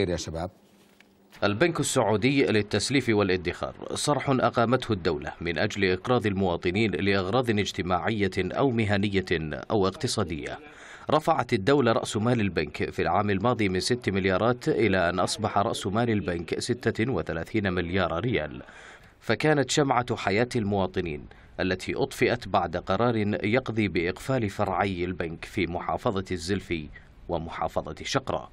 خير يا شباب البنك السعودي للتسليف والادخار صرح أقامته الدولة من أجل إقراض المواطنين لأغراض اجتماعية أو مهنية أو اقتصادية رفعت الدولة رأس مال البنك في العام الماضي من 6 مليارات إلى أن أصبح رأس مال البنك 36 مليار ريال فكانت شمعة حياة المواطنين التي أطفئت بعد قرار يقضي بإقفال فرعي البنك في محافظة الزلفي ومحافظة شقرة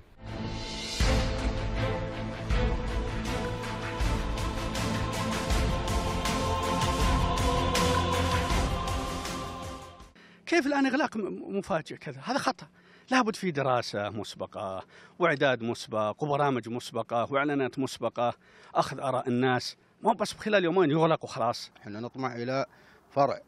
كيف الان اغلاق مفاجئ كذا هذا خطا لابد في دراسة مسبقة وإعداد مسبق وبرامج مسبقة وإعلانات مسبقة أخذ آراء الناس مو بس خلال يومين يغلق وخلاص احنا نطمع إلى فرع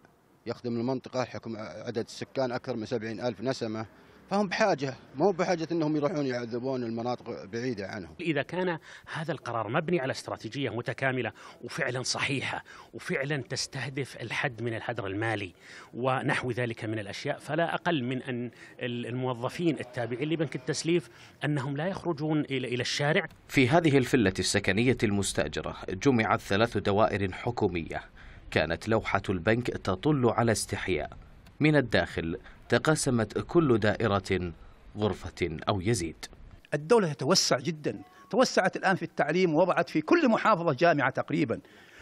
يخدم المنطقة حكم عدد السكان أكثر من سبعين ألف نسمة فهم بحاجه مو بحاجه انهم يروحون يعذبون المناطق بعيده عنهم. اذا كان هذا القرار مبني على استراتيجيه متكامله وفعلا صحيحه وفعلا تستهدف الحد من الهدر المالي ونحو ذلك من الاشياء فلا اقل من ان الموظفين التابعين لبنك التسليف انهم لا يخرجون الى الشارع. في هذه الفله السكنيه المستاجره جمعت ثلاث دوائر حكوميه. كانت لوحه البنك تطل على استحياء من الداخل تقاسمت كل دائرة غرفة أو يزيد الدولة تتوسع جدا توسعت الآن في التعليم ووضعت في كل محافظة جامعة تقريبا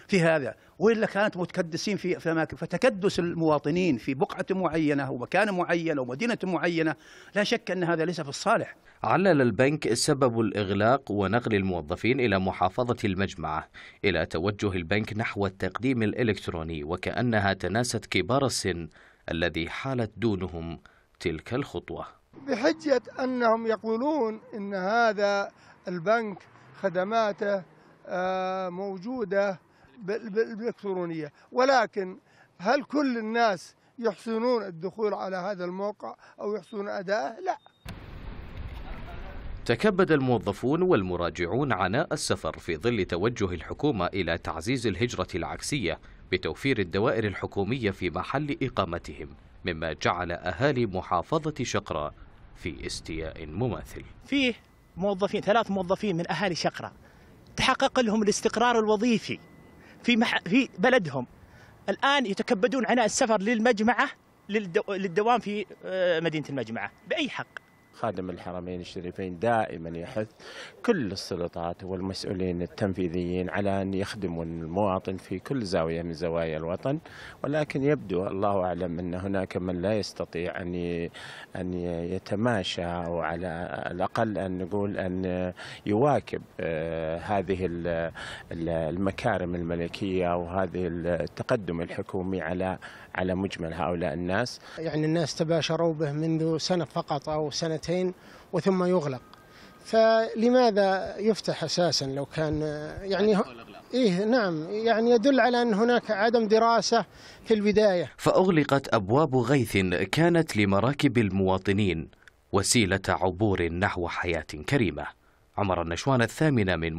في هذا وإلا كانت متكدسين في, أماكن فتكدس المواطنين في بقعة معينة ومكان معين ومدينة معينة لا شك أن هذا ليس في الصالح علل البنك سبب الإغلاق ونقل الموظفين إلى محافظة المجمعة إلى توجه البنك نحو التقديم الإلكتروني وكأنها تناست كبار السن الذي حالت دونهم تلك الخطوة بحجة أنهم يقولون أن هذا البنك خدماته آه، موجودة بالإلكترونية ولكن هل كل الناس يحسنون الدخول على هذا الموقع أو يحسنون أدائه؟ لا تكبد الموظفون والمراجعون عناء السفر في ظل توجه الحكومة إلى تعزيز الهجرة العكسية بتوفير الدوائر الحكومية في محل إقامتهم مما جعل أهالي محافظة شقرة في استياء مماثل فيه موظفين ثلاث موظفين من أهالي شقرة تحقق لهم الاستقرار الوظيفي في, مح... في بلدهم الآن يتكبدون عناء السفر للمجمعة للدو... للدوام في آه، مدينة المجمعة بأي حق خادم الحرمين الشريفين دائما يحث كل السلطات والمسؤولين التنفيذيين على أن يخدموا المواطن في كل زاوية من زوايا الوطن ولكن يبدو الله أعلم أن هناك من لا يستطيع أن أن يتماشى أو على الأقل أن نقول أن يواكب آه، هذه المكارم الملكية وهذه التقدم الحكومي على على مجمل هؤلاء الناس يعني الناس تباشروا به منذ سنة فقط أو سنتين ساعتين وثم يغلق فلماذا يفتح اساسا لو كان يعني ايه نعم يعني يدل على ان هناك عدم دراسه في البدايه فاغلقت ابواب غيث كانت لمراكب المواطنين وسيله عبور نحو حياه كريمه عمر النشوان الثامنه من